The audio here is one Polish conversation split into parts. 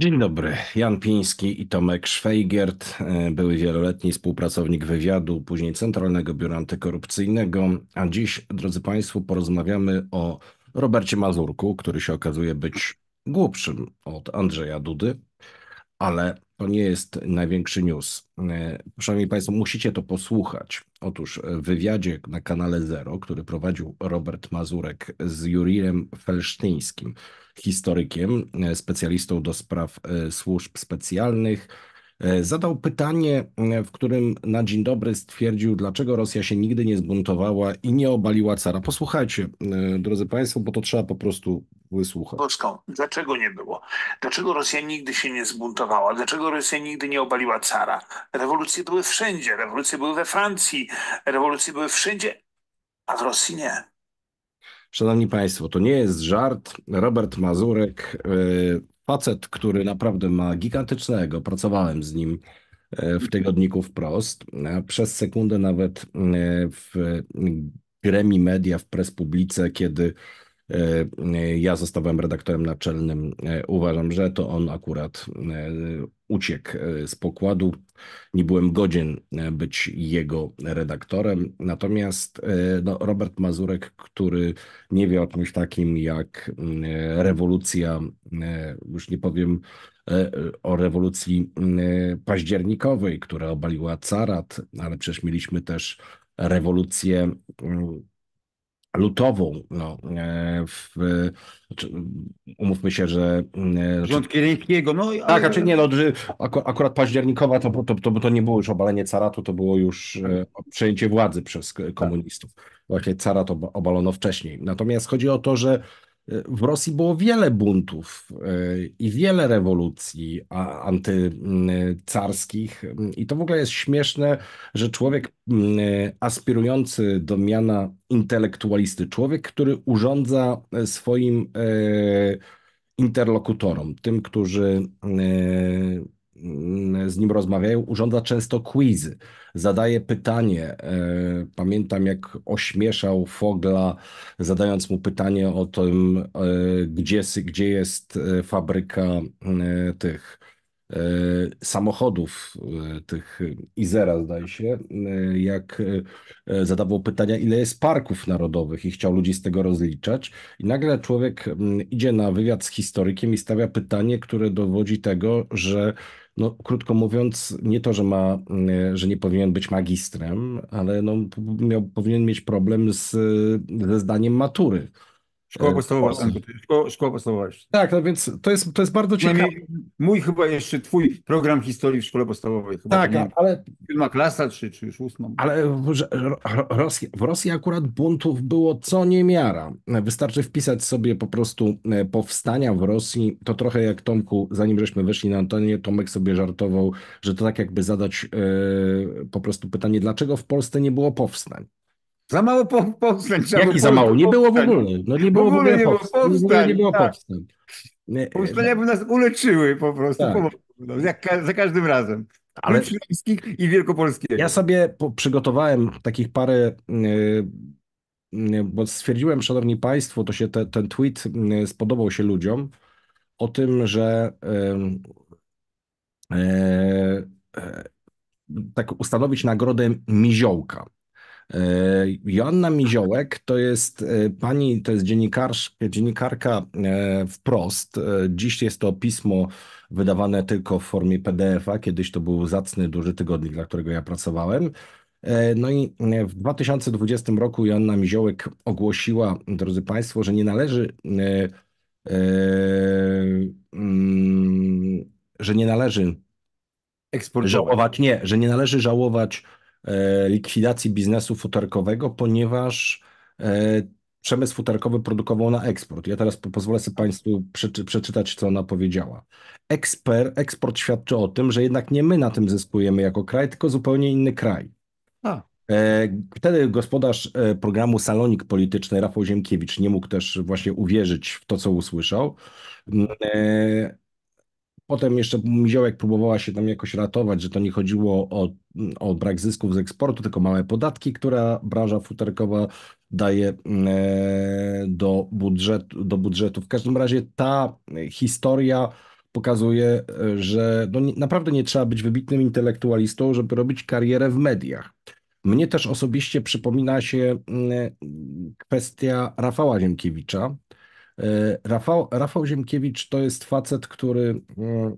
Dzień dobry. Jan Piński i Tomek Szwejgert, e, były wieloletni współpracownik wywiadu, później Centralnego Biura Antykorupcyjnego. A dziś, drodzy Państwo, porozmawiamy o Robercie Mazurku, który się okazuje być głupszym od Andrzeja Dudy ale to nie jest największy news. Szanowni e, Państwo, musicie to posłuchać. Otóż e, w wywiadzie na kanale Zero, który prowadził Robert Mazurek z Jurirem Felsztyńskim, historykiem, e, specjalistą do spraw służb specjalnych, E, zadał pytanie, e, w którym na dzień dobry stwierdził, dlaczego Rosja się nigdy nie zbuntowała i nie obaliła cara. Posłuchajcie, e, drodzy Państwo, bo to trzeba po prostu wysłuchać. Polską. Dlaczego nie było? Dlaczego Rosja nigdy się nie zbuntowała? Dlaczego Rosja nigdy nie obaliła cara? Rewolucje były wszędzie. Rewolucje były we Francji, rewolucje były wszędzie, a w Rosji nie. Szanowni Państwo, to nie jest żart. Robert Mazurek facet, który naprawdę ma gigantycznego, pracowałem z nim e, w mhm. tygodniku wprost, e, przez sekundę nawet e, w Gremi Media, w Press Publice, kiedy E, ja zostałem redaktorem naczelnym. E, uważam, że to on akurat e, uciekł z pokładu. Nie byłem godzien być jego redaktorem. Natomiast no, Robert Mazurek, który nie wie o czymś takim jak rewolucja, już nie powiem o rewolucji październikowej, która obaliła carat, ale przecież mieliśmy też rewolucję mm, lutową. No, e, w, znaczy, umówmy się, że. E, Rząd Kieryńskiego, no i. Tak, raczej nie, no, akurat październikowa to, to, to, to nie było już obalenie caratu, to było już e, przejęcie władzy przez komunistów. Właśnie carat obalono wcześniej. Natomiast chodzi o to, że w Rosji było wiele buntów e, i wiele rewolucji antycarskich, mm, i to w ogóle jest śmieszne, że człowiek mm, aspirujący do miana intelektualisty, człowiek, który urządza e, swoim e, interlokutorom, tym, którzy z nim rozmawiają, urządza często quizy. Zadaje pytanie. E, pamiętam, jak ośmieszał Fogla, zadając mu pytanie o tym, e, gdzie, gdzie jest e, fabryka tych samochodów tych Izera, zdaje się, jak zadawał pytania, ile jest parków narodowych i chciał ludzi z tego rozliczać. I nagle człowiek mm, idzie na wywiad z historykiem i stawia pytanie, które dowodzi tego, że no, krótko mówiąc, nie to, że, ma, e, że nie powinien być magistrem, ale no, miał, powinien mieć problem z, e, ze zdaniem matury. E, szkoła podstawowa. Szkoła, szkoła podstawowa Tak, no więc to jest, to jest bardzo ciekawe. Mój chyba jeszcze twój program historii w szkole podstawowej. Chyba tak, nie, ale... Filma klasa czy, czy już ósma. Ale w, Rosji, w Rosji akurat buntów było co niemiara. Wystarczy wpisać sobie po prostu e, powstania w Rosji. To trochę jak Tomku, zanim żeśmy weszli na Antonię, Tomek sobie żartował, że to tak jakby zadać yy, po prostu pytanie, dlaczego w Polsce nie było powstań? Za mało po, powstań. Jaki za mało? Nie było w ogóle. No nie było w ogóle, w ogóle Nie, było powstań, nie było tak. powstań. Powstania by nas uleczyły po prostu. Tak. No, jak, za każdym razem. Ale Luczyńskich i wielkopolskich. Ja sobie przygotowałem takich parę, y, bo stwierdziłem, szanowni państwo, to się te, ten tweet y, spodobał się ludziom, o tym, że e, e, tak ustanowić nagrodę Miziołka. E, Joanna Miziołek to jest e, pani, to jest dziennikarka e, wprost. Dziś jest to pismo wydawane tylko w formie PDF-a. Kiedyś to był zacny, duży tygodnik, dla którego ja pracowałem. No i w 2020 roku Joanna Miziołek ogłosiła, drodzy Państwo, że nie należy. Mm, że nie należy eksportować. Żałować, nie, że nie należy żałować E, likwidacji biznesu futerkowego, ponieważ e, przemysł futerkowy produkował na eksport. Ja teraz pozwolę sobie Państwu przeczy, przeczytać, co ona powiedziała. Eksper, eksport świadczy o tym, że jednak nie my na tym zyskujemy jako kraj, tylko zupełnie inny kraj. A. E, wtedy gospodarz programu Salonik Polityczny Rafał Ziemkiewicz nie mógł też właśnie uwierzyć w to, co usłyszał. Mm, Potem jeszcze Miziołek próbowała się tam jakoś ratować, że to nie chodziło o, o brak zysków z eksportu, tylko małe podatki, które branża futerkowa daje e, do budżetu, do budżetu. W każdym razie ta historia pokazuje, że no, naprawdę nie trzeba być wybitnym intelektualistą, żeby robić karierę w mediach. Mnie też osobiście przypomina się mm, kwestia Rafała Ziemkiewicza, E, Rafał, Rafał Ziemkiewicz to jest facet, który mm,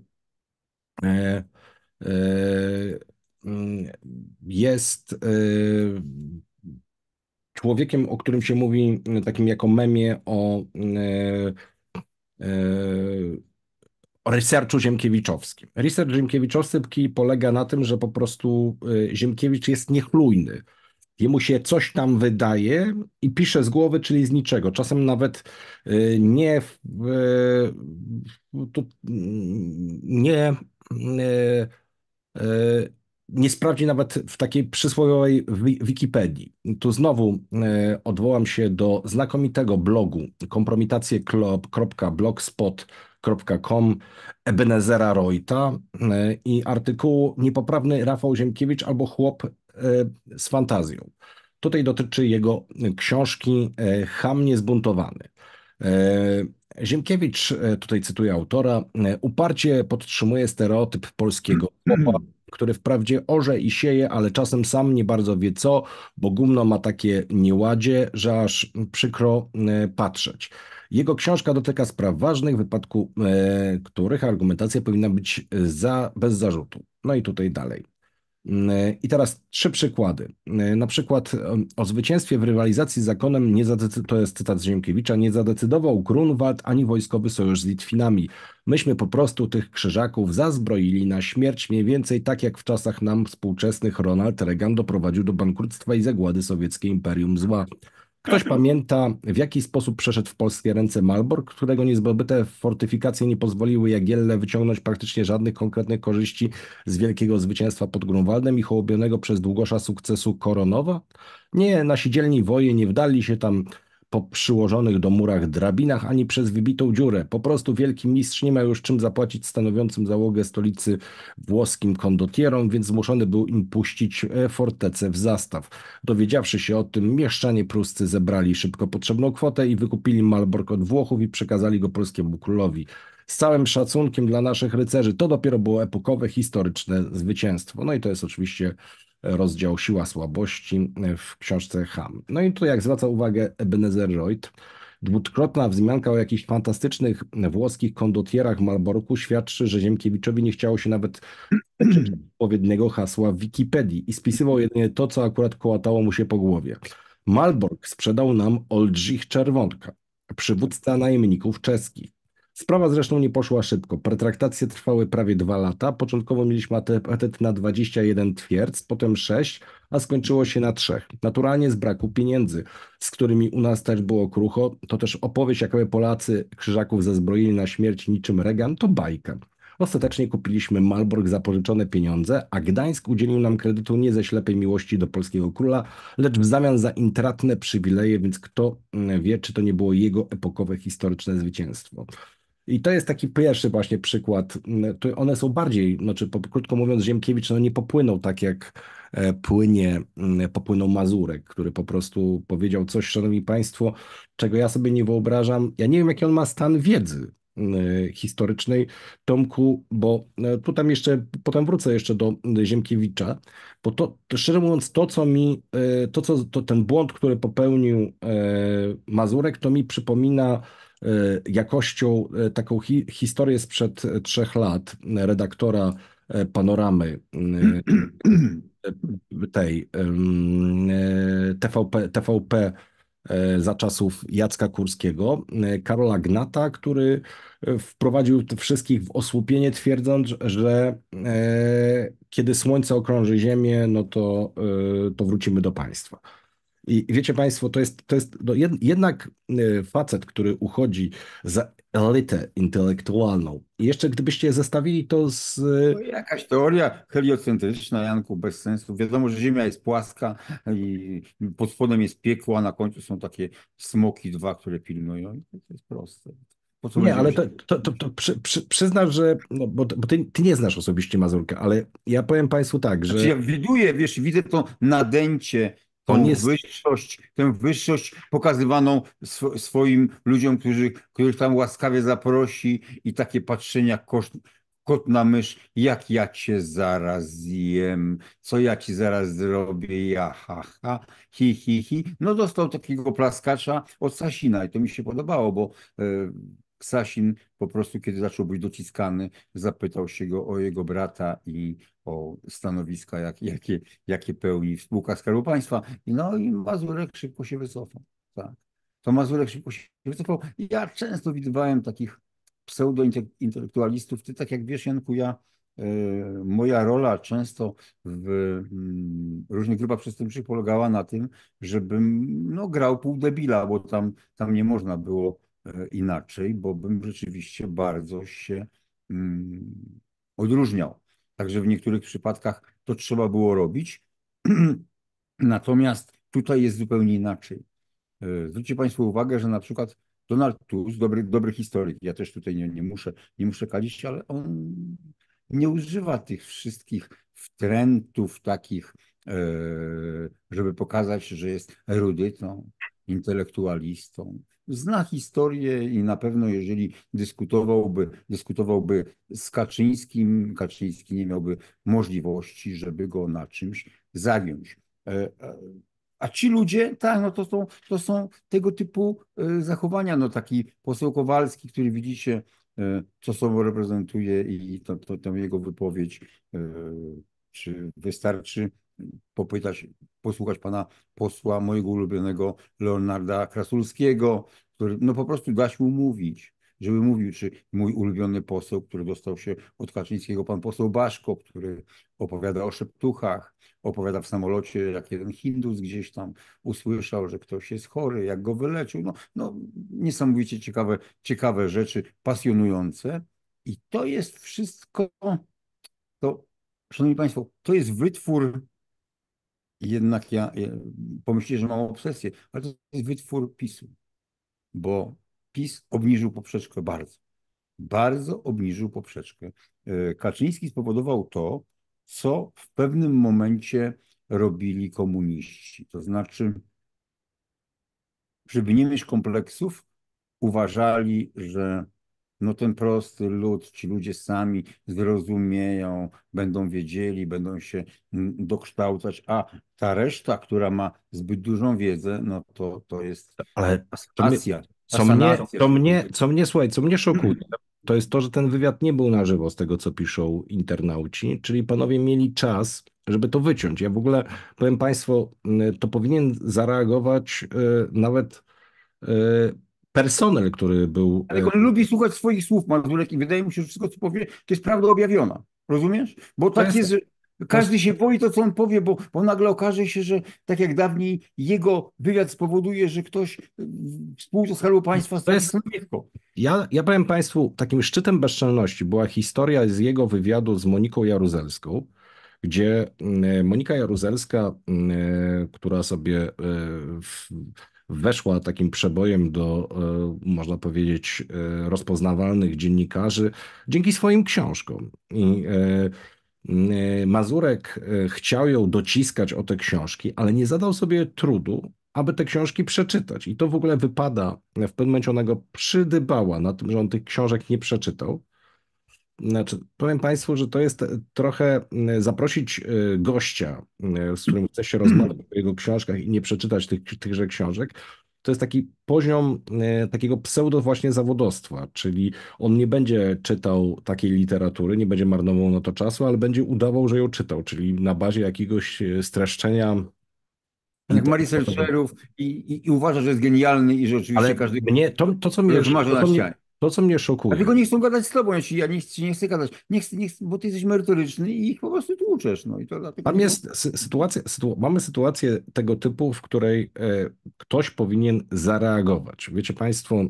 e, e, mm, jest człowiekiem, o którym się mówi mm, takim jako memie o, o researchu ziemkiewiczowskim. Research ziemkiewiczowski polega na tym, że po prostu Ziemkiewicz jest niechlujny jemu się coś tam wydaje i pisze z głowy, czyli z niczego. Czasem nawet y, nie, y, nie, y, nie sprawdzi nawet w takiej przysłowiowej Wikipedii. Tu znowu odwołam się do znakomitego blogu kompromitacjeklub.blogspot.com Ebenezera Reuta i artykułu Niepoprawny Rafał Ziemkiewicz albo Chłop E, z fantazją. Tutaj dotyczy jego książki e, „Ham niezbuntowany”. E, Ziemkiewicz, tutaj cytuję autora, uparcie podtrzymuje stereotyp polskiego chłopa, mhm. który wprawdzie orze i sieje, ale czasem sam nie bardzo wie co, bo gumno ma takie nieładzie, że aż przykro patrzeć. Jego książka dotyka spraw ważnych, w wypadku których argumentacja powinna być za, bez zarzutu. No i tutaj dalej. I teraz trzy przykłady. Na przykład o zwycięstwie w rywalizacji z zakonem, nie to jest cytat z Ziemkiewicza, nie zadecydował Grunwald ani wojskowy sojusz z Litwinami. Myśmy po prostu tych krzyżaków zazbroili na śmierć, mniej więcej tak jak w czasach nam współczesnych Ronald Reagan doprowadził do bankructwa i zagłady sowieckie Imperium Zła. Ktoś pamięta, w jaki sposób przeszedł w polskie ręce Malborg, którego niezbyte fortyfikacje nie pozwoliły Jagielle wyciągnąć praktycznie żadnych konkretnych korzyści z wielkiego zwycięstwa pod Grunwaldem i hołobionego przez Długosza sukcesu Koronowa? Nie, nasi dzielni woje nie wdali się tam po przyłożonych do murach drabinach, ani przez wybitą dziurę. Po prostu wielki mistrz nie miał już czym zapłacić stanowiącym załogę stolicy włoskim kondotierom, więc zmuszony był im puścić e, fortecę w zastaw. Dowiedziawszy się o tym, mieszczanie pruscy zebrali szybko potrzebną kwotę i wykupili Malbork od Włochów i przekazali go polskiemu królowi z całym szacunkiem dla naszych rycerzy, to dopiero było epokowe, historyczne zwycięstwo. No i to jest oczywiście rozdział Siła Słabości w książce Ham. No i tu, jak zwraca uwagę Ebenezer Reut, dwukrotna wzmianka o jakichś fantastycznych włoskich kondotierach w świadczy, że Ziemkiewiczowi nie chciało się nawet odpowiedniego hasła w Wikipedii i spisywał jedynie to, co akurat kołatało mu się po głowie. Malbork sprzedał nam olbrzych czerwonka, przywódca najemników czeskich, Sprawa zresztą nie poszła szybko. Pretraktacje trwały prawie dwa lata. Początkowo mieliśmy atet na 21 twierdz, potem 6, a skończyło się na 3. Naturalnie z braku pieniędzy, z którymi u nas też było krucho. To też opowieść, jakoby Polacy krzyżaków zezbroili na śmierć niczym Reagan, to bajka. Ostatecznie kupiliśmy Malbork za pożyczone pieniądze, a Gdańsk udzielił nam kredytu nie ze ślepej miłości do polskiego króla, lecz w zamian za intratne przywileje, więc kto mm, wie, czy to nie było jego epokowe historyczne zwycięstwo. I to jest taki pierwszy właśnie przykład. Mm, to one są bardziej, znaczy po, krótko mówiąc, Ziemkiewicz no nie popłynął tak jak e, płynie, mm, popłynął Mazurek, który po prostu powiedział coś, szanowni państwo, czego ja sobie nie wyobrażam. Ja nie wiem, jaki on ma stan wiedzy mm, historycznej Tomku, bo e, tu tam jeszcze, potem wrócę jeszcze do Ziemkiewicza, bo to, to szczerze mówiąc to, co mi, e, to co, to ten błąd, który popełnił Mazurek, to mi przypomina E, jakością e, taką hi historię sprzed e, trzech lat redaktora panoramy tej TVP, TVP za czasów Jacka Kurskiego, Karola Gnata, który wprowadził wszystkich w osłupienie, twierdząc, że kiedy słońce okrąży Ziemię, no to, to wrócimy do państwa. I wiecie Państwo, to jest, to jest no jednak e, facet, który uchodzi za elitę intelektualną. I jeszcze gdybyście zestawili to z. No jakaś teoria heliocentryczna, Janku, bez sensu. Wiadomo, że Ziemia jest płaska i pod spodem jest piekło, a na końcu są takie smoki dwa, które pilnują. To jest proste. Nie, ale to, to, to, to przy, przy, przyznasz, że. No, bo, bo ty, ty, nie znasz osobiście Mazurka, ale ja powiem Państwu tak, że. Znaczy ja widuję, wiesz, widzę to nadęcie Tą nie... wyższość, tę wyższość pokazywaną sw swoim ludziom, którzy, których tam łaskawie zaprosi i takie patrzenia koszt, kot na mysz, jak ja cię zaraz zjem, co ja ci zaraz zrobię, ja, ha, ha, hi, hi, hi. No dostał takiego plaskacza od Sasina i to mi się podobało, bo e, Ksasin po prostu, kiedy zaczął być dociskany, zapytał się go o jego brata i o stanowiska, jak, jakie, jakie pełni w spółkach Skarbu Państwa. No i Mazurek szybko się wycofał. Tak. To Mazurek szybko się wycofał. Ja często widywałem takich pseudointelektualistów. Ty, tak jak wiesz, Janku, ja e, moja rola często w mm, różnych grupach przestępczych polegała na tym, żebym no, grał pół debila, bo tam, tam nie można było E, inaczej, bo bym rzeczywiście bardzo się mm, odróżniał. Także w niektórych przypadkach to trzeba było robić. Natomiast tutaj jest zupełnie inaczej. E, zwróćcie Państwo uwagę, że na przykład Donald Tusk, dobry, dobry historyk, ja też tutaj nie, nie, muszę, nie muszę kalić, ale on nie używa tych wszystkich wtrętów takich, e, żeby pokazać, że jest erudytą, intelektualistą. Zna historię i na pewno, jeżeli dyskutowałby, dyskutowałby z Kaczyńskim, Kaczyński nie miałby możliwości, żeby go na czymś zagiąć. E, a ci ludzie, tak, no to są, to są tego typu e, zachowania. No taki poseł Kowalski, który widzicie, co sobą reprezentuje i tę to jego wypowiedź, e, czy wystarczy popytać, posłuchać pana posła, mojego ulubionego Leonarda Krasulskiego, który no po prostu da mu mówić, żeby mówił, czy mój ulubiony poseł, który dostał się od Kaczyńskiego, pan poseł Baszko, który opowiada o szeptuchach, opowiada w samolocie, jak jeden Hindus gdzieś tam usłyszał, że ktoś jest chory, jak go wyleczył. No, no niesamowicie ciekawe, ciekawe rzeczy, pasjonujące. I to jest wszystko, to, szanowni państwo, to jest wytwór jednak ja e, pomyśli, że mam obsesję, ale to jest wytwór PiSu, bo PiS obniżył poprzeczkę bardzo. Bardzo obniżył poprzeczkę. E, Kaczyński spowodował to, co w pewnym momencie robili komuniści. To znaczy, żeby nie mieć kompleksów, uważali, że no ten prosty lud, ci ludzie sami zrozumieją, będą wiedzieli, będą się mm, dokształcać, a ta reszta, która ma zbyt dużą wiedzę, no to, to jest Ale Asja. Co mnie, mnie, co mnie, słuchaj, co mnie szokuje, to jest to, że ten wywiad nie był na żywo z tego, co piszą internauci, czyli panowie mieli czas, żeby to wyciąć. Ja w ogóle powiem Państwu, mm, to powinien zareagować y, nawet y, personel, który był. Ale e, on lubi słuchać swoich słów, Mazurek, i wydaje mi się, że wszystko, co powie, to jest prawda objawiona. Rozumiesz? Bo to tak jest, że tak. każdy się boi to, co on powie, bo, bo nagle okaże się, że tak jak dawniej jego wywiad spowoduje, że ktoś współczesnego e, Skarbu Państwa stanie. ja, ja powiem Państwu, takim szczytem bezczelności była historia z jego wywiadu z Moniką Jaruzelską, gdzie mm, e, Monika Jaruzelska, mm, która sobie weszła takim przebojem do, e, można powiedzieć, e, rozpoznawalnych dziennikarzy dzięki swoim książkom. I e, Mazurek chciał ją dociskać o te książki, ale nie zadał sobie trudu, aby te książki przeczytać. I to w ogóle wypada. W pewnym momencie ona go przydybała na tym, że on tych książek nie przeczytał. Znaczy, powiem Państwu, że to jest e, trochę e, zaprosić e, gościa, z którym chce się rozmawiać o jego książkach i nie przeczytać tych, tychże książek. To jest taki poziom takiego pseudo właśnie zawodostwa, czyli on nie będzie czytał takiej literatury, nie będzie marnował na to czasu, ale będzie udawał, że ją czytał, czyli na bazie jakiegoś streszczenia tak jak ma researcherów i, i, i, uważa, że jest genialny i że oczywiście Ale każdy. Nie, to, to co mnie, to, to, mnie, to, co mnie szokuje. Dlatego nie chcą gadać z tobą, ja, ci, ja nie, nie chcę gadać, nie chcę, nie chcę, bo ty jesteś merytoryczny i ich po prostu tłuczesz. No, i to dlatego Tam nie... sytuacja, sytu... mamy sytuację tego typu, w której e, ktoś powinien zareagować. Wiecie Państwo, e,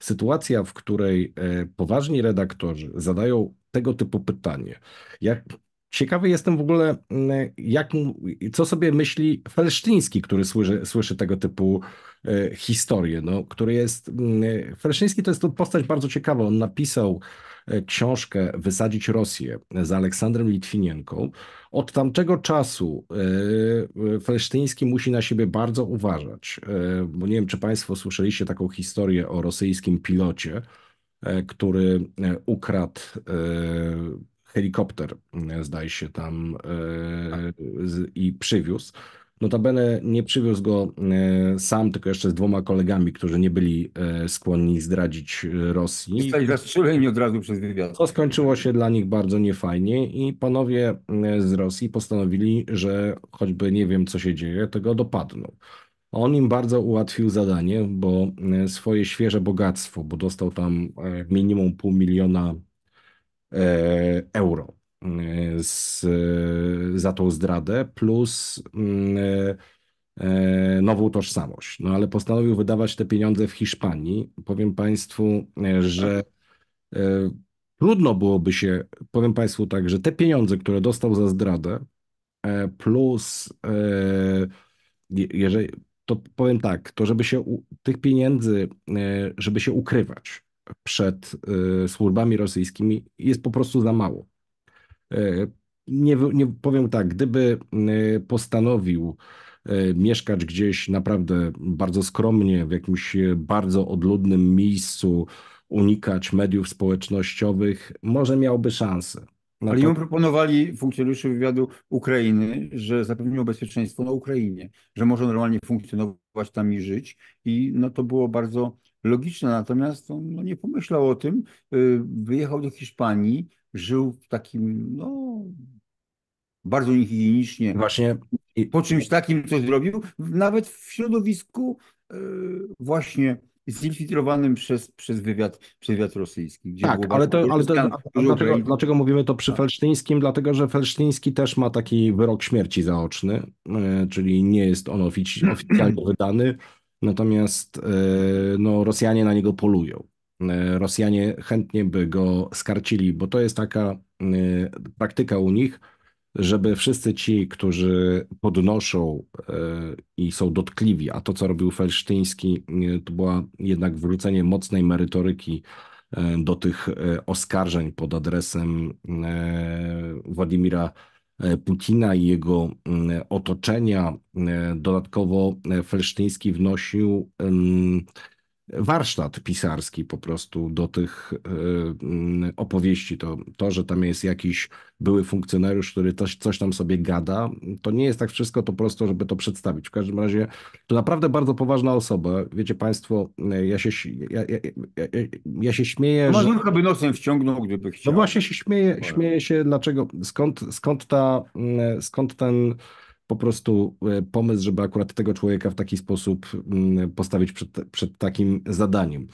sytuacja, w której e, poważni redaktorzy zadają tego typu pytanie, jak Ciekawy jestem w ogóle, mm, jak, co sobie myśli Felsztyński, który słyszy, słyszy tego typu e, historię, no, który jest... Mm, Felsztyński to jest postać bardzo ciekawa. On napisał e, książkę Wysadzić Rosję z Aleksandrem Litwinienką. Od tamtego czasu e, Felsztyński musi na siebie bardzo uważać. Bo nie wiem, czy Państwo słyszeliście taką historię o rosyjskim pilocie, który ukradł helikopter, mm, zdaje się, tam e, tak. i przywiózł. Notabene nie przywiózł go e, sam, tylko jeszcze z dwoma kolegami, którzy nie byli e, skłonni zdradzić Rosji. Zostali zastrzeleni od razu przez wywiad. To skończyło się dla nich bardzo niefajnie i panowie z Rosji postanowili, że choćby nie wiem co się dzieje, tego dopadną. On im bardzo ułatwił zadanie, bo swoje świeże bogactwo, bo dostał tam minimum pół miliona E, euro e, z, za tą zdradę, plus mm, e, nową tożsamość. No ale postanowił wydawać te pieniądze w Hiszpanii. Powiem Państwu, że trudno byłoby się, powiem Państwu tak, że te pieniądze, które dostał za zdradę, plus jeżeli, to powiem tak, to żeby się tych pieniędzy, żeby się ukrywać, przed y, służbami rosyjskimi jest po prostu za mało. Y, nie, nie powiem tak, gdyby y, postanowił mieszkać gdzieś naprawdę bardzo skromnie, w jakimś bardzo odludnym miejscu, unikać mediów społecznościowych, może miałby szansę. No Ale to... proponowali funkcjonariusze wywiadu Ukrainy, że zapewnią bezpieczeństwo na Ukrainie, że może normalnie funkcjonować tam i żyć. I no to było bardzo logiczne, natomiast on no, nie pomyślał o tym, y, wyjechał do Hiszpanii, żył w takim, no, bardzo niehigienicznie. Właśnie. Po czymś takim, co zrobił, nawet w środowisku y, właśnie zinfiltrowanym przez, przez, wywiad, przez wywiad rosyjski. tak, ale to, ale to dlaczego, dlaczego, mówimy to przy tak. Felsztyńskim? Dlatego, że Felsztyński też ma taki wyrok śmierci zaoczny, y, czyli nie jest on oficjalnie wydany. Natomiast e, no, Rosjanie na niego polują. E, Rosjanie chętnie by go skarcili, bo to jest taka e, praktyka u nich, żeby wszyscy ci, którzy podnoszą i są dotkliwi, a to co robił Felsztyński, to była jednak wrócenie mocnej merytoryki do tych oskarżeń pod adresem Władimira E, Putina i jego mm, otoczenia. E, dodatkowo e, Felsztyński wnosił mm, warsztat pisarski po prostu do tych y, mm, opowieści. To, to że tam jest jakiś były funkcjonariusz, który coś, coś tam sobie gada, to nie jest tak wszystko to prosto, żeby to przedstawić. W każdym razie to naprawdę bardzo poważna osoba. Wiecie Państwo, y, ja się, ja, ja, ja, ja się śmieję. Może że... by nosem wciągnął, gdyby chciał. No właśnie się śmieję, śmieję się, dlaczego, skąd, skąd, ta, mm, skąd ten po prostu e, pomysł, żeby akurat tego człowieka w taki sposób mm, postawić przed, przed takim zadaniem.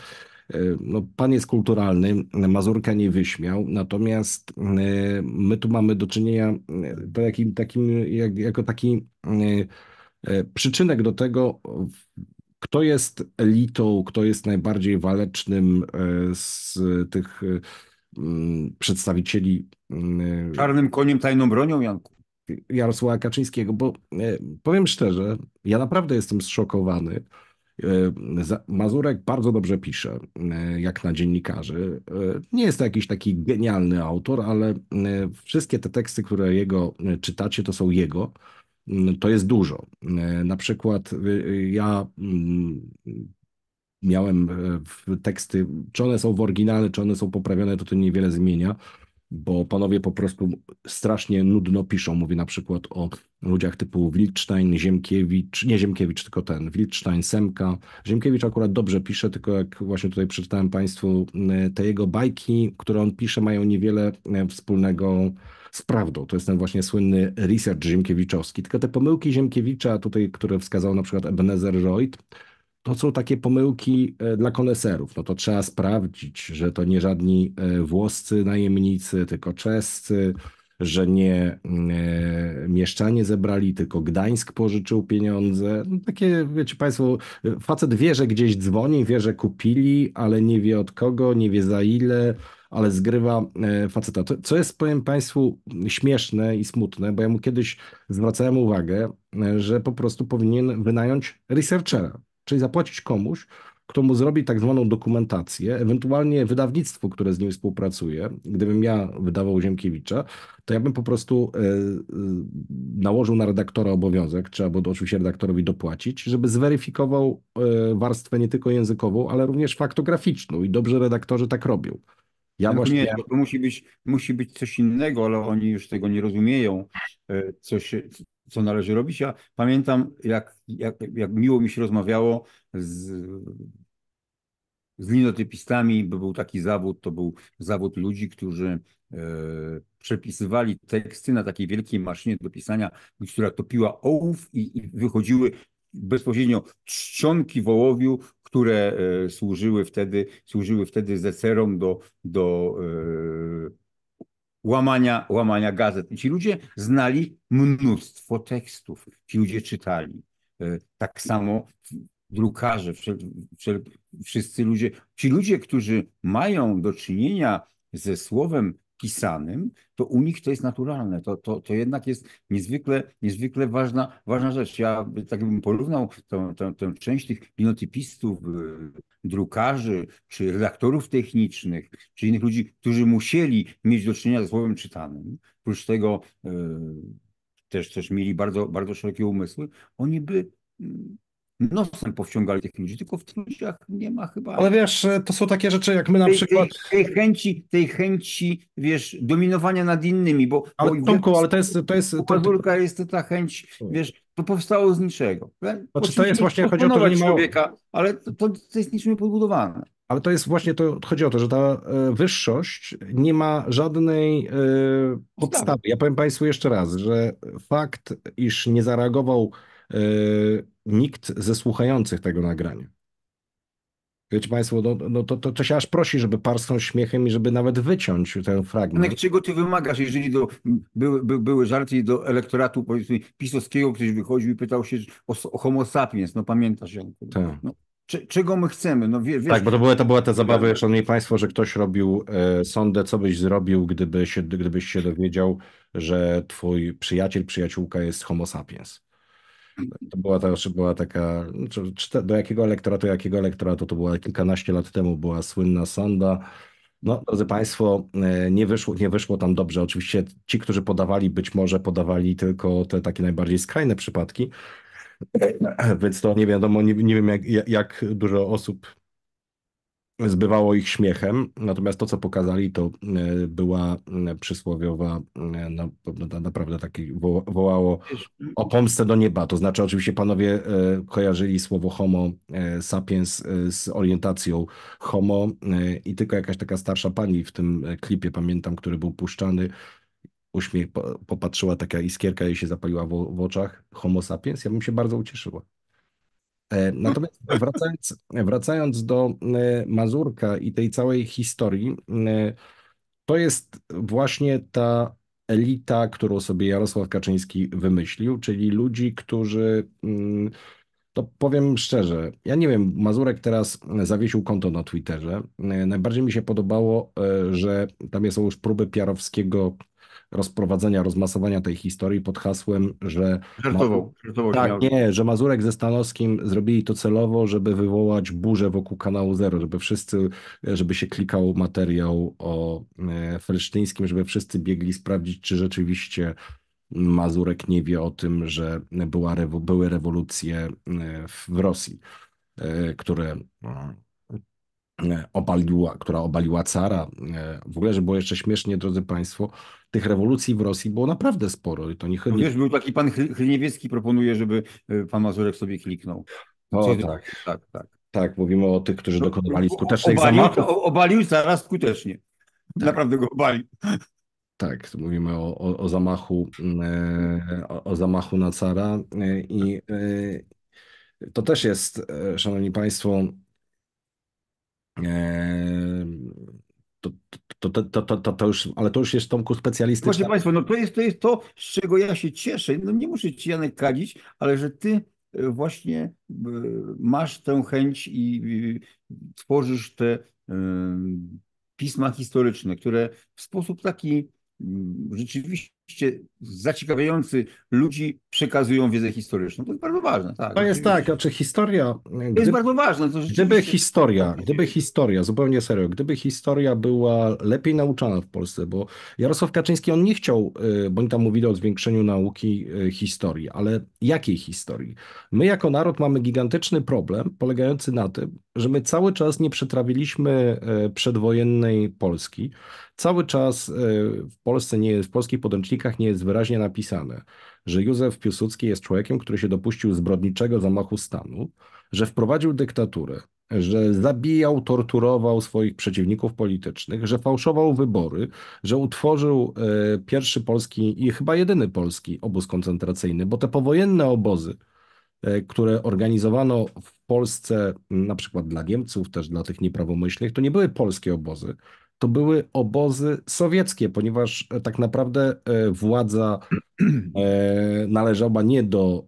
E, no, pan jest kulturalny, Mazurka nie wyśmiał, natomiast e, my tu mamy do czynienia jakim takim jak, jako taki przyczynek do tego, kto jest elitą, kto jest najbardziej walecznym z tych mm, przedstawicieli. Mm, Czarnym koniem, tajną bronią, Janku. Jarosława Kaczyńskiego, bo e, powiem szczerze, ja naprawdę jestem zszokowany. E, Mazurek bardzo dobrze pisze, e, jak na dziennikarzy. Nie jest to jakiś taki genialny autor, ale wszystkie te teksty, które jego czytacie, to są jego. Mm, to jest dużo. Na przykład ja mm, miałem teksty, czy one są w oryginale, czy one są poprawione, to to niewiele zmienia bo panowie po prostu strasznie nudno piszą. Mówię na przykład o ludziach typu Wilczstein, Ziemkiewicz, nie Ziemkiewicz, tylko ten, Wilczstein, Semka. Ziemkiewicz akurat dobrze pisze, tylko jak właśnie tutaj przeczytałem Państwu, e, te jego bajki, które on pisze, mają niewiele e, wspólnego z prawdą. To jest ten właśnie słynny research ziemkiewiczowski. Tylko te pomyłki Ziemkiewicza tutaj, które wskazał na przykład Ebenezer Reut, to są takie pomyłki e, dla koneserów. No to trzeba sprawdzić, że to nie żadni e, włoscy najemnicy, tylko czescy, że nie mm, e, mieszczanie zebrali, tylko Gdańsk pożyczył pieniądze. No takie, wiecie Państwo, facet wie, że gdzieś dzwoni, wie, że kupili, ale nie wie od kogo, nie wie za ile, ale zgrywa faceta. To, co jest, powiem Państwu, śmieszne i smutne, bo ja mu kiedyś zwracałem uwagę, że po prostu powinien wynająć researchera. Czyli zapłacić komuś, kto mu zrobi tak zwaną dokumentację, ewentualnie wydawnictwu, które z nim współpracuje. Gdybym ja wydawał Ziemkiewicza, to ja bym po prostu e, e, nałożył na redaktora obowiązek, trzeba było oczywiście redaktorowi dopłacić, żeby zweryfikował e, warstwę nie tylko językową, ale również faktograficzną i dobrze redaktorzy tak robią. Ja no właśnie... Nie, to musi być, musi być coś innego, ale oni już tego nie rozumieją, coś, co należy robić. Ja pamiętam, jak, jak, jak miło mi się rozmawiało z, z linotypistami, bo był taki zawód, to był zawód ludzi, którzy e, przepisywali teksty na takiej wielkiej maszynie do pisania, która topiła ołów i, i wychodziły bezpośrednio czcionki wołowiu, które e, służyły wtedy, służyły wtedy zecerom do, do e, łamania, łamania gazet. I ci ludzie znali mnóstwo tekstów. Ci ludzie czytali. E, tak samo drukarze, wszel, wszel, wszyscy ludzie. Ci ludzie, którzy mają do czynienia ze słowem pisanym, to u nich to jest naturalne. To, to, to jednak jest niezwykle, niezwykle ważna, ważna rzecz. Ja tak bym porównał tę, tę, część tych linotypistów, y, drukarzy, czy redaktorów technicznych, czy innych ludzi, którzy musieli mieć do czynienia ze słowem czytanym. Oprócz tego y, też, też mieli bardzo, bardzo szerokie umysły. Oni by mm, nosem powciągali tych ludzi, tylko w tych ludziach nie ma chyba... Ale wiesz, e, to są takie rzeczy, jak my na tej, przykład... Tej, tej, chęci, tej chęci, wiesz, dominowania nad innymi, bo... Ale bo, Tomku, ale to jest... To jest to... jest to ta chęć, wiesz, to powstało z niczego. Znaczy, to jest właśnie, chodzi o to, że nie ma... człowieka, ale to, to jest niczym niepodbudowane. Ale to jest właśnie to, chodzi o to, że ta e, wyższość nie ma żadnej e, podstawy. Ja powiem Państwu jeszcze raz, że fakt, iż nie zareagował E, nikt ze słuchających tego nagrania. Wiecie Państwo, no, no to, to, to, się aż prosi, żeby parsnąć śmiechem i żeby nawet wyciąć ten fragment. Ale czego ty wymagasz, jeżeli do, były, by, były żarty do elektoratu powiedzmy pisowskiego, ktoś wychodził i pytał się o, o homo sapiens, no pamiętasz ją. Tak. No, czego my chcemy? No, wie, wiesz, tak, bo to, były, to była ta zabawa, ja... szanowni Państwo, że ktoś robił e, sondę, co byś zrobił, gdyby się, gdybyś się dowiedział, że twój przyjaciel, przyjaciółka jest homo sapiens. To była ta, była taka, czy, czy do jakiego elektoratu, jakiego elektoratu, to była kilkanaście lat temu, była słynna sonda. No, drodzy Państwo, e, nie wyszło, nie wyszło tam dobrze. Oczywiście ci, którzy podawali, być może podawali tylko te takie najbardziej skrajne przypadki, więc to nie wiadomo, nie, nie wiem jak, jak dużo osób zbywało ich śmiechem, natomiast to, co pokazali, to e, była e, przysłowiowa, e, no, no naprawdę taki wołało o pomstę do nieba. To znaczy, oczywiście panowie kojarzyli słowo homo sapiens z orientacją homo i tylko jakaś taka starsza pani w tym klipie, pamiętam, który był puszczany, uśmiech, popatrzyła, taka iskierka jej się zapaliła w, w oczach, homo sapiens, ja bym się bardzo ucieszyła. E, natomiast wracając, wracając do e, Mazurka i tej całej historii, e, to jest właśnie ta elita, którą sobie Jarosław Kaczyński wymyślił, czyli ludzi, którzy. Mm, to powiem szczerze, ja nie wiem, Mazurek teraz zawiesił konto na Twitterze. Najbardziej mi się podobało, że tam są już próby piarowskiego rozprowadzenia, rozmasowania tej historii pod hasłem, że. Żartował, żartował tak, nie, że Mazurek ze Stanowskim zrobili to celowo, żeby wywołać burzę wokół kanału Zero, żeby wszyscy, żeby się klikał materiał o e, Felsztyńskim, żeby wszyscy biegli sprawdzić, czy rzeczywiście. Mazurek nie wie o tym, że była, były rewolucje e, w Rosji, e, które no, obaliła, która obaliła cara. E, w ogóle, że było jeszcze śmiesznie, drodzy Państwo, tych rewolucji w Rosji było naprawdę sporo. I to nie no chyli... Wiesz, był taki pan Hryniewiecki proponuje, żeby e, pan Mazurek sobie kliknął. O, tak. tak, tak, tak. Tak, mówimy o tych, którzy no, dokonywali no, skutecznych obalił, zamachów. Obalił cara skutecznie. Tak. Naprawdę go obalił. Tak, mówimy o, o, o zamachu, e, o, o, zamachu na cara i to też jest, szanowni państwo, E, to, to, to, to, to, to, już, ale to już jest Tomku specjalistyczne. Proszę Państwa, no to jest, to jest to, z czego ja się cieszę. No nie muszę Ci Janek kadzić, ale że Ty e, właśnie e, masz tę chęć i tworzysz te pisma historyczne, które w sposób taki mm, rzeczywiście zaciekawiający ludzi przekazują wiedzę historyczną. To jest bardzo ważne. Tak. To jest tak, znaczy historia... to jest bardzo ważne. To gdyby historia, gdyby historia, zupełnie serio, gdyby historia była lepiej nauczana w Polsce, bo Jarosław Kaczyński, on nie chciał, y, bo oni tam mówili o zwiększeniu nauki y, historii, ale jakiej historii? My jako naród mamy gigantyczny problem polegający na tym, że my cały czas nie przetrawiliśmy e, przedwojennej Polski. Cały czas e, w Polsce nie jest, w polskich podręcznikach nie jest wyraźnie napisane, że Józef Piłsudski jest człowiekiem, który się dopuścił zbrodniczego zamachu stanu, że wprowadził dyktaturę, że zabijał, torturował swoich przeciwników politycznych, że fałszował wybory, że utworzył e, pierwszy polski i chyba jedyny polski obóz koncentracyjny, bo te powojenne obozy, które organizowano w Polsce, na przykład dla Niemców, też dla tych nieprawomyślnych, to nie były polskie obozy, to były obozy sowieckie, ponieważ e, tak naprawdę e, władza e, należała nie do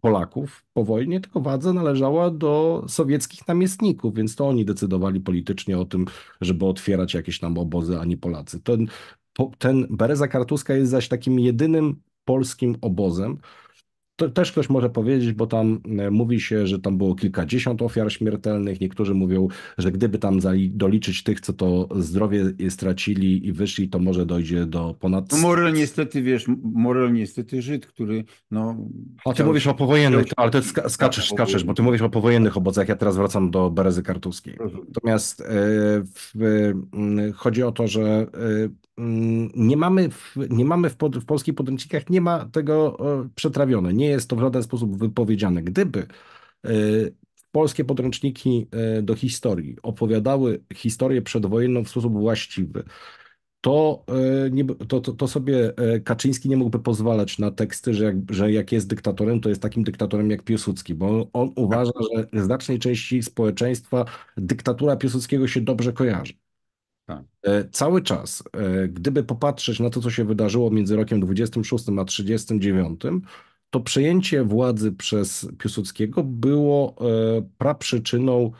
Polaków po wojnie, tylko władza należała do sowieckich namiestników, więc to oni decydowali politycznie o tym, żeby otwierać jakieś tam obozy, a nie Polacy. Ten, ten Bereza Kartuska jest zaś takim jedynym polskim obozem, to też ktoś może powiedzieć, bo tam e, mówi się, że tam było kilkadziesiąt ofiar śmiertelnych. Niektórzy mówią, że gdyby tam doliczyć tych, co to zdrowie stracili i wyszli, to może dojdzie do ponad. No, Morel niestety, wiesz, Morel niestety Żyd, który. No, a ty mówisz o powojennych, ale ty skaczesz, skaczesz, bo ty mówisz o powojennych obozach. Ja teraz wracam do Berezy Kartuskiej. Natomiast e, chodzi o to, że e, Mm, nie mamy, w, nie mamy w, pod, w polskich podręcznikach, nie ma tego e, przetrawione, nie jest to w żaden sposób wypowiedziane. Gdyby e, polskie podręczniki e, do historii opowiadały historię przedwojenną w sposób właściwy, to, nie, to, to, to, sobie Kaczyński nie mógłby pozwalać na teksty, że jak, że jak jest dyktatorem, to jest takim dyktatorem jak Piłsudski, bo on, on uważa, że znacznej części społeczeństwa dyktatura Piłsudskiego się dobrze kojarzy. Tak. E, cały czas, e, gdyby popatrzeć na to, co się wydarzyło między rokiem 26 a 39, to przejęcie władzy przez Piłsudskiego było e, praprzyczyną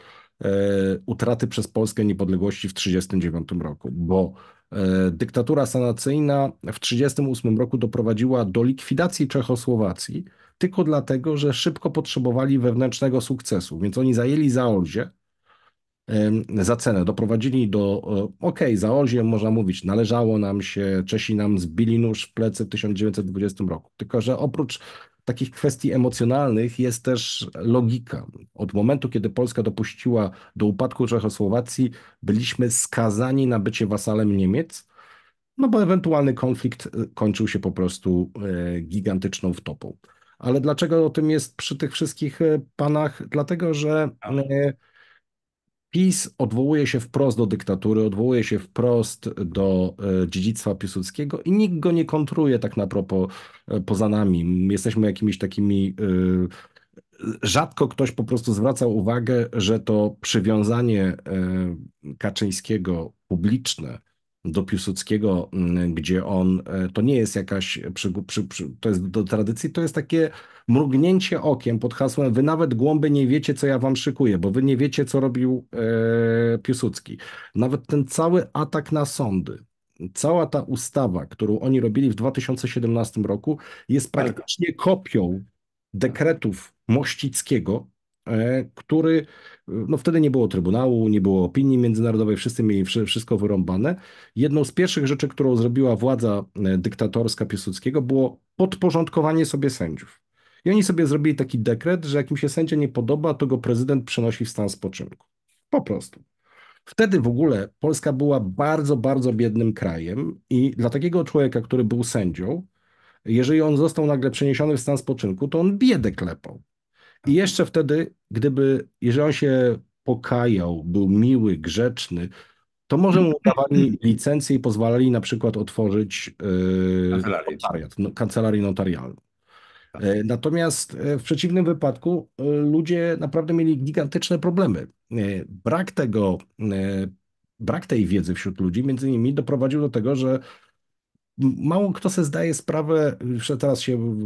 utraty przez Polskę niepodległości w 1939 roku, bo dyktatura sanacyjna w 1938 roku doprowadziła do likwidacji Czechosłowacji tylko dlatego, że szybko potrzebowali wewnętrznego sukcesu, więc oni zajęli Zaolzie, za cenę. Doprowadzili do, e, okej, okay, za Ozię można mówić, należało nam się, Czesi nam zbili nóż w plecy w 1920 roku. Tylko, że oprócz takich kwestii emocjonalnych jest też logika. Od momentu, kiedy Polska dopuściła do upadku Czechosłowacji, byliśmy skazani na bycie wasalem Niemiec, no bo ewentualny konflikt e, kończył się po prostu e, gigantyczną wtopą. Ale dlaczego o tym jest przy tych wszystkich panach? Dlatego, że PiS odwołuje się wprost do dyktatury, odwołuje się wprost do e, dziedzictwa piłsudskiego i nikt go nie kontruje tak na propos e, poza nami. Jesteśmy jakimiś takimi e, rzadko ktoś po prostu zwracał uwagę, że to przywiązanie Kaczyńskiego publiczne do Piłsudskiego, mm, gdzie on, e, to nie jest jakaś, przy, przy, przy, to jest do tradycji, to jest takie mrugnięcie okiem pod hasłem wy nawet głąby nie wiecie, co ja wam szykuję, bo wy nie wiecie, co robił e, Piłsudski. Nawet ten cały atak na sądy, cała ta ustawa, którą oni robili w 2017 roku, jest tak. praktycznie kopią dekretów Mościckiego, E, który, e, no wtedy nie było Trybunału, nie było opinii międzynarodowej, wszyscy mieli wszystko wyrąbane. Jedną z pierwszych rzeczy, którą zrobiła władza e, dyktatorska Piłsudskiego było podporządkowanie sobie sędziów. I oni sobie zrobili taki dekret, że jak im się sędzia nie podoba, to go prezydent przenosi w stan spoczynku. Po prostu. Wtedy w ogóle Polska była bardzo, bardzo biednym krajem i dla takiego człowieka, który był sędzią, jeżeli on został nagle przeniesiony w stan spoczynku, to on biedę klepał. I jeszcze wtedy, gdyby, jeżeli on się pokajał, był miły, grzeczny, to może mu dawali licencję i pozwalali na przykład otworzyć yy, no, kancelarię notarialną. Tak. E, natomiast e, w przeciwnym wypadku ludzie naprawdę mieli gigantyczne problemy. Brak tego, brak tej wiedzy wśród ludzi między innymi doprowadził do tego, że mało kto se zdaje sprawę, że teraz się,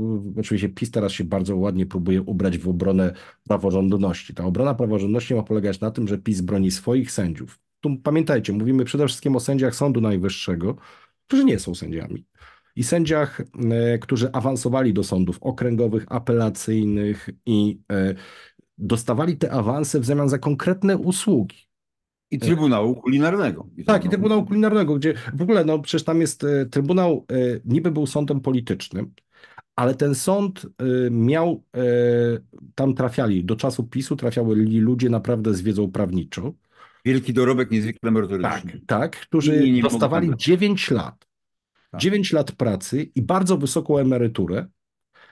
oczywiście PiS teraz się bardzo ładnie próbuje ubrać w obronę praworządności. Ta obrona praworządności ma polegać na tym, że PiS broni swoich sędziów. Tu pamiętajcie, mówimy przede wszystkim o sędziach Sądu Najwyższego, którzy nie są sędziami. I sędziach, e, którzy awansowali do sądów okręgowych, apelacyjnych i e, dostawali te awanse w zamian za konkretne usługi. I e, Trybunału Kulinarnego. I tak, i Trybunału Kulinarnego, gdzie w ogóle, no przecież tam jest e, Trybunał, e, niby był sądem politycznym, ale ten sąd miał, tam trafiali, do czasu PiSu trafiały ludzie naprawdę z wiedzą prawniczą. Wielki dorobek niezwykle merytoryczny. Tak, tak którzy nie, nie dostawali 9 lat. Tak. 9 lat pracy i bardzo wysoką emeryturę,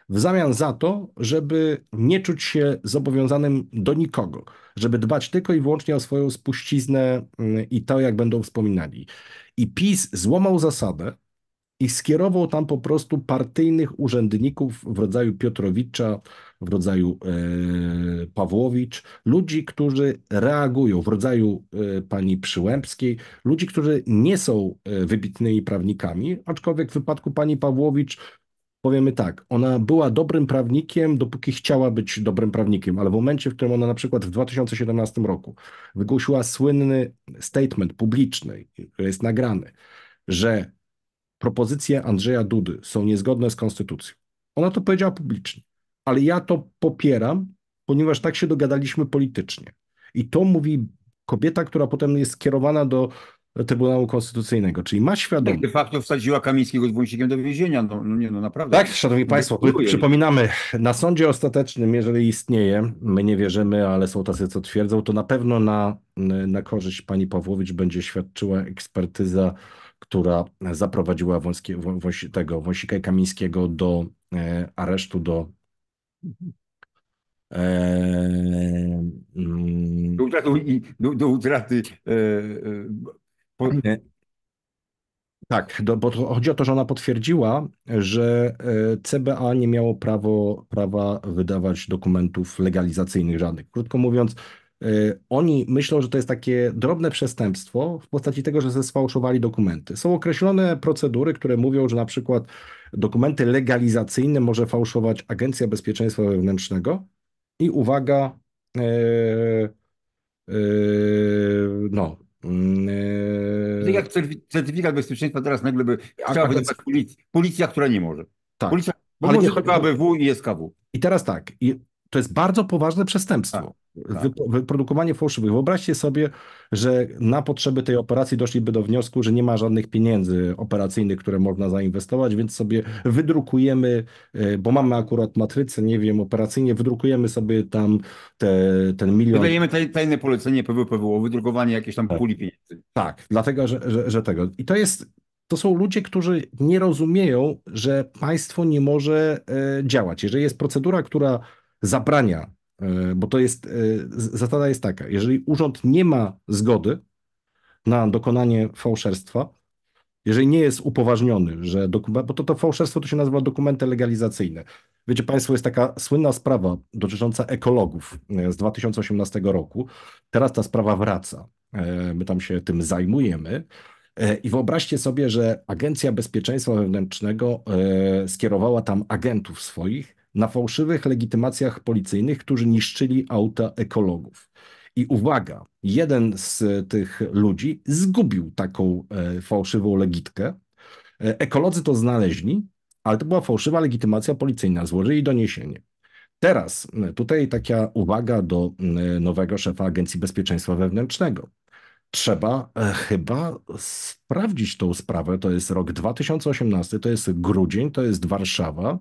w zamian za to, żeby nie czuć się zobowiązanym do nikogo, żeby dbać tylko i wyłącznie o swoją spuściznę mm, i to, jak będą wspominali. I PiS złamał zasadę i skierował tam po prostu partyjnych urzędników w rodzaju Piotrowicza, w rodzaju yy, Pawłowicz, ludzi, którzy reagują, w rodzaju yy, pani Przyłębskiej, ludzi, którzy nie są e, wybitnymi prawnikami, aczkolwiek w wypadku pani Pawłowicz powiemy tak, ona była dobrym prawnikiem, dopóki chciała być dobrym prawnikiem, ale w momencie, w którym ona na przykład w 2017 roku wygłosiła słynny statement publiczny, który jest nagrany, że propozycje Andrzeja Dudy są niezgodne z konstytucją. Ona to powiedziała publicznie, ale ja to popieram, ponieważ tak się dogadaliśmy politycznie. I to mówi kobieta, która potem jest skierowana do Trybunału Konstytucyjnego, czyli ma świadomość. Tak de facto wsadziła Kamińskiego z Wąsikiem do więzienia, no, no, nie, no naprawdę. Tak, szanowni państwo, przypominamy, na sądzie ostatecznym, jeżeli istnieje, my nie wierzymy, ale są tacy, co twierdzą, to na pewno na, na korzyść pani Pawłowicz będzie świadczyła ekspertyza, która zaprowadziła Wąskie, tego, Wąsika i Kamińskiego do e, aresztu, do e, mm. do utraty, do, do utraty e, e tak, do, bo chodzi o to, że ona potwierdziła, że e, CBA nie miało prawo, prawa wydawać dokumentów legalizacyjnych żadnych. Krótko mówiąc, e, oni myślą, że to jest takie drobne przestępstwo w postaci tego, że sfałszowali dokumenty. Są określone procedury, które mówią, że na przykład dokumenty legalizacyjne może fałszować Agencja Bezpieczeństwa Wewnętrznego i uwaga, yy, yy, no, Yy... Jak certyfikat bezpieczeństwa teraz nagle by chciała wydawać tak. policja, policja, która nie może. Tak. Policja, bo ale może nie, chodziłaby W i SKW. I teraz tak, i to jest bardzo poważne przestępstwo. Tak, tak. Wyprodukowanie fałszywych. Wyobraźcie sobie, że na potrzeby tej operacji doszliby do wniosku, że nie ma żadnych pieniędzy operacyjnych, które można zainwestować, więc sobie wydrukujemy, e, bo mamy akurat matrycę, nie wiem, operacyjnie, wydrukujemy sobie tam te, ten milion. Wydajemy tajne polecenie PWPW o wydrukowanie jakiejś tam tak. puli pieniędzy. Tak, dlatego, że, że, że tego. I to jest to są ludzie, którzy nie rozumieją, że państwo nie może e, działać. Jeżeli jest procedura, która zabrania, e, bo to jest, e, zasada jest taka, jeżeli urząd nie ma zgody na dokonanie fałszerstwa, jeżeli nie jest upoważniony, że dokument, bo to, to fałszerstwo to się nazywa dokumenty legalizacyjne. Wiecie Państwo, jest taka słynna sprawa dotycząca ekologów e, z 2018 roku. Teraz ta sprawa wraca. My tam się tym zajmujemy. I wyobraźcie sobie, że Agencja Bezpieczeństwa Wewnętrznego skierowała tam agentów swoich na fałszywych legitymacjach policyjnych, którzy niszczyli auta ekologów. I uwaga, jeden z tych ludzi zgubił taką e, fałszywą legitkę. E, ekolodzy to znaleźli, ale to była fałszywa legitymacja policyjna, złożyli doniesienie. Teraz tutaj taka uwaga do nowego szefa Agencji Bezpieczeństwa Wewnętrznego. Trzeba e, chyba sprawdzić tą sprawę. To jest rok 2018, to jest grudzień, to jest Warszawa.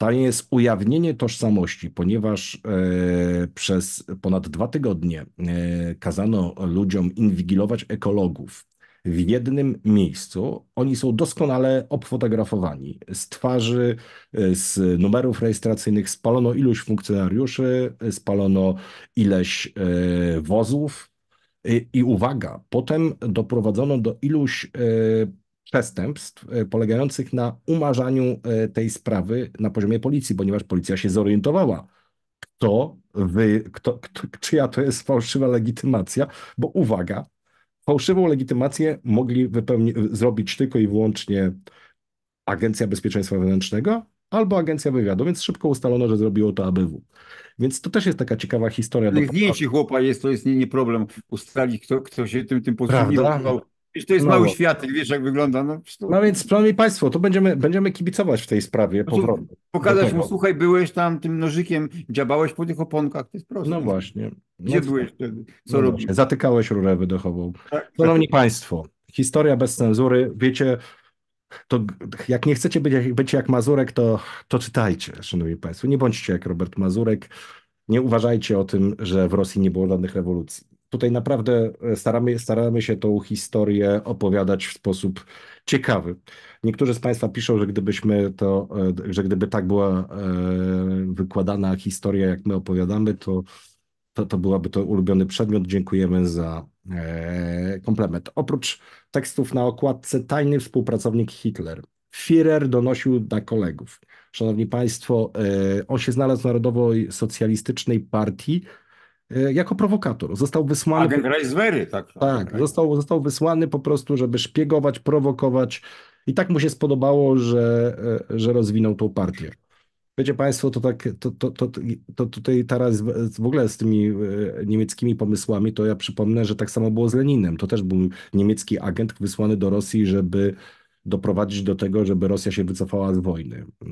Tanie jest ujawnienie tożsamości, ponieważ e, przez ponad dwa tygodnie e, kazano ludziom inwigilować ekologów. W jednym miejscu oni są doskonale obfotografowani. Z twarzy, e, z numerów rejestracyjnych spalono iluś funkcjonariuszy, spalono ileś wozów. I, I uwaga, potem doprowadzono do iluś przestępstw e, polegających na umarzaniu e, tej sprawy na poziomie policji, ponieważ policja się zorientowała, kto wy, kto, kto, czyja to jest fałszywa legitymacja, bo uwaga, fałszywą legitymację mogli wypełni, zrobić tylko i wyłącznie Agencja Bezpieczeństwa Wewnętrznego albo Agencja Wywiadu, więc szybko ustalono, że zrobiło to ABW. Więc to też jest taka ciekawa historia. Niech zdjęcie chłopa jest, to jest nie, nie problem. Ustalić, kto, kto się tym, tym posługiwał, Wiesz, to jest no mały świat, wiesz jak wygląda. No, no więc szanowni państwo, to będziemy, będziemy kibicować w tej sprawie no, znaczy, powrotem. Pokazać mu, słuchaj, byłeś tam tym nożykiem, dziabałeś po tych oponkach, to jest proste. No właśnie. Gdzie no, byłeś wtedy? Co no robisz? Zatykałeś rurę wydechową. Tak, szanowni tak. państwo, historia bez cenzury, wiecie, to jak nie chcecie być, być jak Mazurek, to, to czytajcie, szanowni państwo. Nie bądźcie jak Robert Mazurek. Nie uważajcie o tym, że w Rosji nie było żadnych rewolucji tutaj naprawdę e, staramy, staramy się tą historię opowiadać w sposób ciekawy. Niektórzy z Państwa piszą, że gdybyśmy to, e, że gdyby tak była e, wykładana historia, jak my opowiadamy, to, to, to byłaby to ulubiony przedmiot. Dziękujemy za komplement. Oprócz tekstów na okładce, tajny współpracownik Hitler. Führer donosił na kolegów. Szanowni Państwo, on się znalazł w Narodowo-Socjalistycznej Partii, E, jako prowokator. Został wysłany. Agent Reiswery, tak. Tak, został, został wysłany po prostu, żeby szpiegować, prowokować. I tak mu się spodobało, że, e, że rozwinął tą partię. Wiecie Państwo, to tak, to, to, to, to tutaj teraz w ogóle z tymi e, niemieckimi pomysłami, to ja przypomnę, że tak samo było z Leninem. To też był niemiecki agent wysłany do Rosji, żeby doprowadzić do tego, żeby Rosja się wycofała z wojny. E,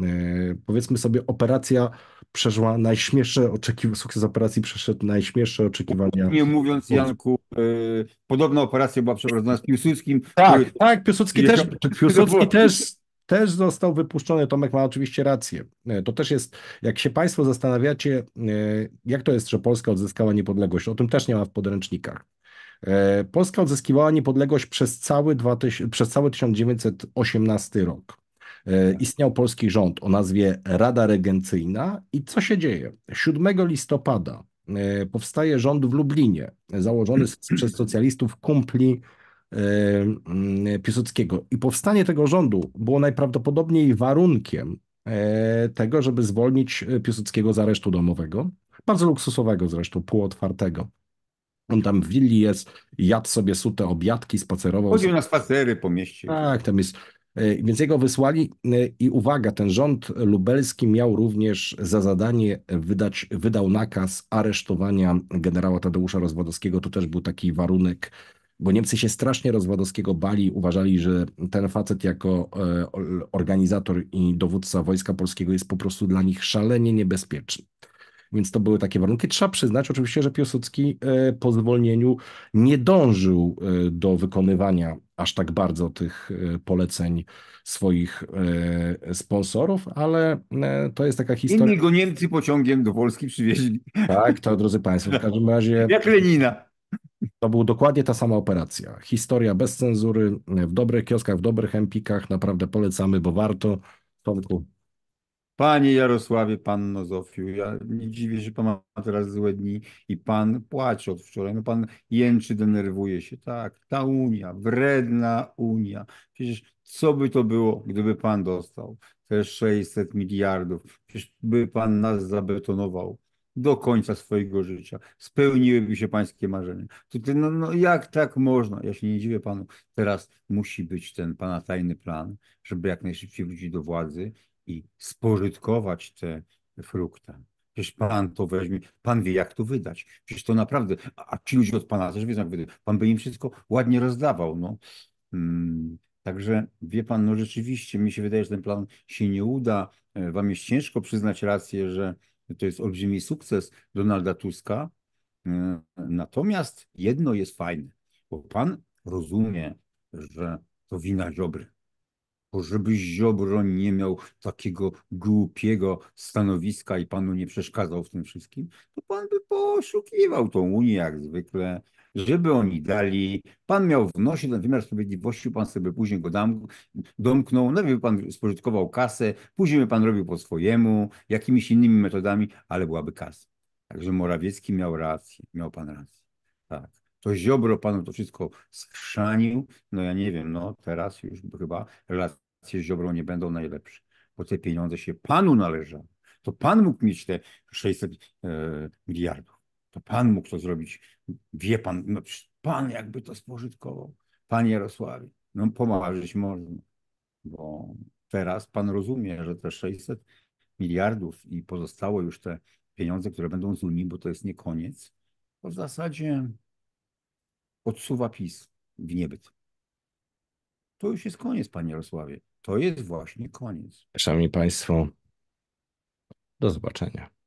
powiedzmy sobie, operacja przeszła najśmieszsze oczekiwania, sukces operacji przeszedł najśmieszsze oczekiwania. Nie mówiąc, Janku, yy, podobna operacja była przeprowadzona z Piłsudskim. Tak, który... tak, Piłsudski też, Piłsudski też też został wypuszczony. Tomek ma oczywiście rację. E, to też jest, jak się Państwo zastanawiacie, jak to jest, że Polska odzyskała niepodległość, o tym też nie ma w podręcznikach. E, Polska odzyskiwała niepodległość przez cały, przez cały 1918 rok. E, tak. Istniał polski rząd o nazwie Rada Regencyjna i co się dzieje? 7 listopada e, powstaje rząd w Lublinie, założony przez socjalistów kumpli mm, Piłsudskiego. I powstanie tego rządu było najprawdopodobniej warunkiem tego, żeby zwolnić Piłsudskiego z aresztu domowego, bardzo luksusowego zresztą, półotwartego. On tam w willi jest, jadł sobie sute obiadki, spacerował. Chodził na spacery po mieście. Tak, tam jest. E, więc jego wysłali e, i uwaga, ten rząd lubelski miał również za zadanie wydać, wydał nakaz aresztowania generała Tadeusza Rozwadowskiego. To też był taki warunek, bo Niemcy się strasznie Rozwadowskiego bali, uważali, że ten facet jako e, organizator i dowódca Wojska Polskiego jest po prostu dla nich szalenie niebezpieczny więc to były takie warunki. Trzeba przyznać oczywiście, że Piłsudski e, po zwolnieniu nie dążył e, do wykonywania aż tak bardzo tych e, poleceń swoich sponsorów, ale to jest taka historia. Inni go Niemcy pociągiem do Polski przywieźli. Tak, to drodzy Państwo, w no. każdym razie... Jak Lenina. To była dokładnie ta sama operacja. Historia bez cenzury, w dobrych kioskach, w dobrych empikach. Naprawdę polecamy, bo warto. Tomku, Panie Jarosławie, Panno Zofiu, ja nie dziwię się, Pan ma teraz złe dni i Pan płacze od wczoraj, no Pan jęczy, denerwuje się. Tak, ta Unia, wredna Unia. Przecież co by to było, gdyby Pan dostał te 600 miliardów? Przecież by Pan nas zabetonował do końca swojego życia. Spełniłyby się pańskie marzenia. Tutaj, no, no jak tak można? Ja się nie dziwię panu. Teraz musi być ten pana tajny plan, żeby jak najszybciej wrócić do władzy i spożytkować te frukta. Przecież Pan to weźmie, Pan wie, jak to wydać. Przecież to naprawdę, a ci ludzie od Pana też wiedzą, jak wydać. Pan by im wszystko ładnie rozdawał. No. Hmm. Także wie Pan, no rzeczywiście, mi się wydaje, że ten plan się nie uda. E, wam jest ciężko przyznać rację, że to jest olbrzymi sukces Donalda Tuska. E, natomiast jedno jest fajne, bo Pan rozumie, że to wina Ziobry żebyś Ziobro nie miał takiego głupiego stanowiska i panu nie przeszkadzał w tym wszystkim, to pan by poszukiwał tą Unię jak zwykle, żeby oni dali. Pan miał w nosie ten wymiar sprawiedliwości, pan sobie później go dam, domknął, najpierw pan spożytkował kasę, później by pan robił po swojemu, jakimiś innymi metodami, ale byłaby kasa. Także Morawiecki miał rację, miał pan rację. Tak to Ziobro panu to wszystko skrzanił. No ja nie wiem, no teraz już chyba relacje z Ziobrą nie będą najlepsze, bo te pieniądze się panu należały. To pan mógł mieć te 600 e, miliardów. To pan mógł to zrobić. Wie pan, no, pan jakby to spożytkował. Panie Jarosławie, no pomarzyć można, bo teraz pan rozumie, że te 600 miliardów i pozostało już te pieniądze, które będą z Unii, bo to jest nie koniec, to w zasadzie odsuwa PiS w niebyt. To już jest koniec, panie Jarosławie. To jest właśnie koniec. Szanowni Państwo, do zobaczenia.